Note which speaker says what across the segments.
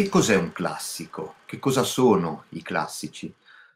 Speaker 1: Che cos'è un classico? Che cosa sono i classici?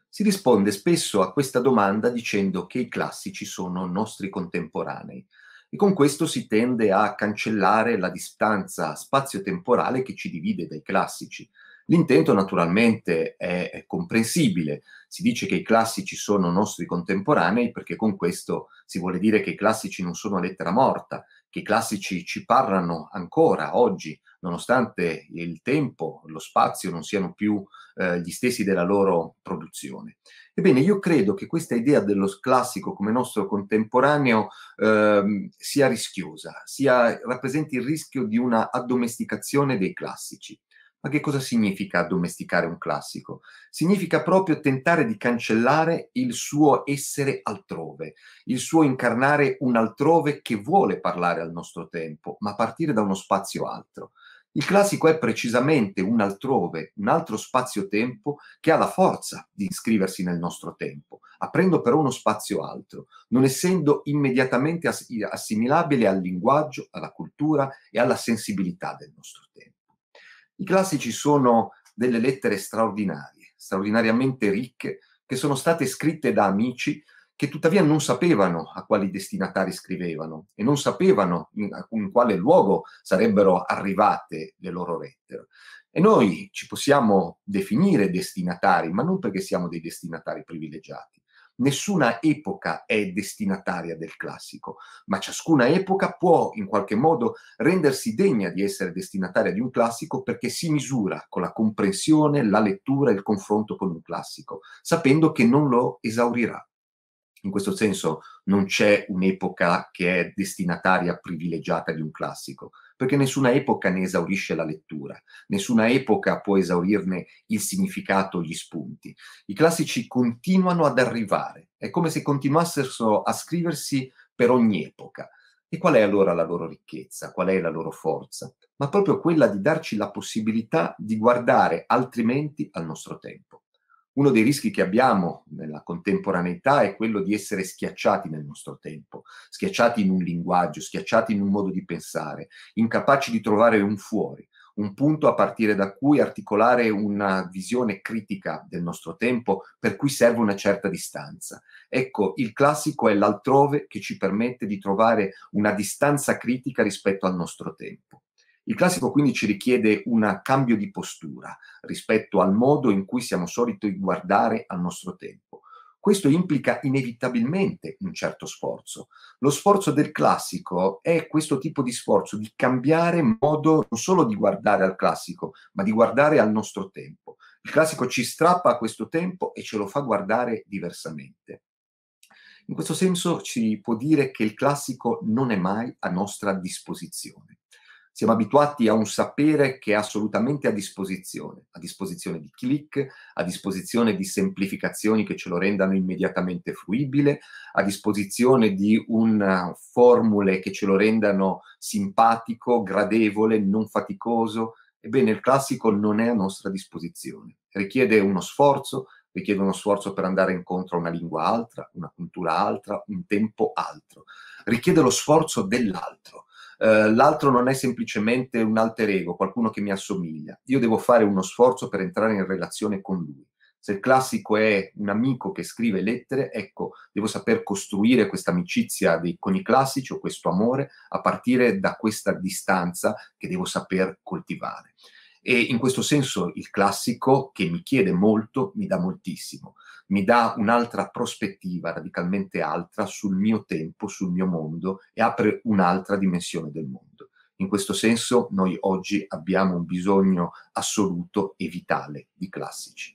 Speaker 1: Si risponde spesso a questa domanda dicendo che i classici sono nostri contemporanei e con questo si tende a cancellare la distanza spazio-temporale che ci divide dai classici L'intento naturalmente è, è comprensibile, si dice che i classici sono nostri contemporanei perché con questo si vuole dire che i classici non sono lettera morta, che i classici ci parlano ancora oggi, nonostante il tempo, lo spazio non siano più eh, gli stessi della loro produzione. Ebbene, io credo che questa idea dello classico come nostro contemporaneo eh, sia rischiosa, sia, rappresenti il rischio di una addomesticazione dei classici. Ma che cosa significa addomesticare un classico? Significa proprio tentare di cancellare il suo essere altrove, il suo incarnare un altrove che vuole parlare al nostro tempo, ma partire da uno spazio altro. Il classico è precisamente un altrove, un altro spazio-tempo che ha la forza di iscriversi nel nostro tempo, aprendo però uno spazio altro, non essendo immediatamente assimilabile al linguaggio, alla cultura e alla sensibilità del nostro i classici sono delle lettere straordinarie, straordinariamente ricche, che sono state scritte da amici che tuttavia non sapevano a quali destinatari scrivevano e non sapevano in, in quale luogo sarebbero arrivate le loro lettere. E noi ci possiamo definire destinatari, ma non perché siamo dei destinatari privilegiati, Nessuna epoca è destinataria del classico, ma ciascuna epoca può in qualche modo rendersi degna di essere destinataria di un classico perché si misura con la comprensione, la lettura e il confronto con un classico, sapendo che non lo esaurirà. In questo senso non c'è un'epoca che è destinataria privilegiata di un classico, perché nessuna epoca ne esaurisce la lettura, nessuna epoca può esaurirne il significato, gli spunti. I classici continuano ad arrivare, è come se continuassero a scriversi per ogni epoca. E qual è allora la loro ricchezza? Qual è la loro forza? Ma proprio quella di darci la possibilità di guardare altrimenti al nostro tempo. Uno dei rischi che abbiamo nella contemporaneità è quello di essere schiacciati nel nostro tempo schiacciati in un linguaggio, schiacciati in un modo di pensare, incapaci di trovare un fuori, un punto a partire da cui articolare una visione critica del nostro tempo per cui serve una certa distanza. Ecco, il classico è l'altrove che ci permette di trovare una distanza critica rispetto al nostro tempo. Il classico quindi ci richiede un cambio di postura rispetto al modo in cui siamo soliti guardare al nostro tempo questo implica inevitabilmente un certo sforzo. Lo sforzo del classico è questo tipo di sforzo di cambiare modo non solo di guardare al classico, ma di guardare al nostro tempo. Il classico ci strappa a questo tempo e ce lo fa guardare diversamente. In questo senso si può dire che il classico non è mai a nostra disposizione. Siamo abituati a un sapere che è assolutamente a disposizione, a disposizione di click, a disposizione di semplificazioni che ce lo rendano immediatamente fruibile, a disposizione di un uh, formule che ce lo rendano simpatico, gradevole, non faticoso. Ebbene, il classico non è a nostra disposizione. Richiede uno sforzo, richiede uno sforzo per andare incontro a una lingua altra, una cultura altra, un tempo altro. Richiede lo sforzo dell'altro eh, l'altro non è semplicemente un alter ego, qualcuno che mi assomiglia. Io devo fare uno sforzo per entrare in relazione con lui. Se il classico è un amico che scrive lettere, ecco, devo saper costruire questa amicizia con i classici o questo amore a partire da questa distanza che devo saper coltivare. E in questo senso il classico, che mi chiede molto, mi dà moltissimo, mi dà un'altra prospettiva radicalmente altra sul mio tempo, sul mio mondo e apre un'altra dimensione del mondo. In questo senso noi oggi abbiamo un bisogno assoluto e vitale di classici.